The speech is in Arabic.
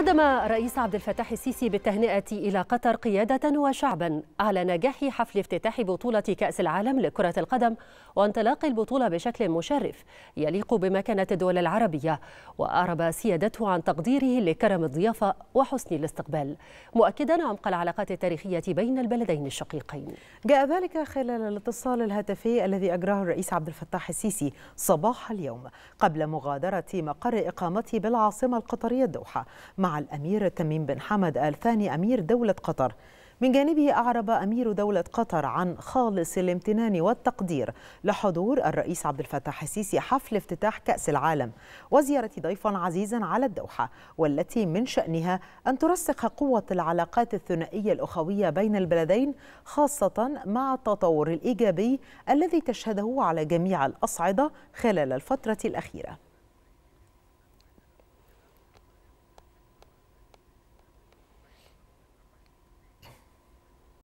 قدم الرئيس عبد الفتاح السيسي بالتهنئة إلى قطر قيادة وشعبا على نجاح حفل افتتاح بطولة كأس العالم لكرة القدم وانطلاق البطولة بشكل مشرف يليق بمكانة الدول العربية وأعرب سيادته عن تقديره لكرم الضيافة وحسن الاستقبال مؤكدا عمق العلاقات التاريخية بين البلدين الشقيقين جاء ذلك خلال الاتصال الهاتفي الذي أجراه الرئيس عبد الفتاح السيسي صباح اليوم قبل مغادرة مقر إقامته بالعاصمة القطرية الدوحة مع مع الأمير تميم بن حمد آل ثاني أمير دولة قطر من جانبه أعرب أمير دولة قطر عن خالص الامتنان والتقدير لحضور الرئيس عبد الفتاح السيسي حفل افتتاح كأس العالم وزيارة ضيفا عزيزا على الدوحة والتي من شأنها أن ترسخ قوة العلاقات الثنائية الأخوية بين البلدين خاصة مع التطور الإيجابي الذي تشهده على جميع الأصعدة خلال الفترة الأخيرة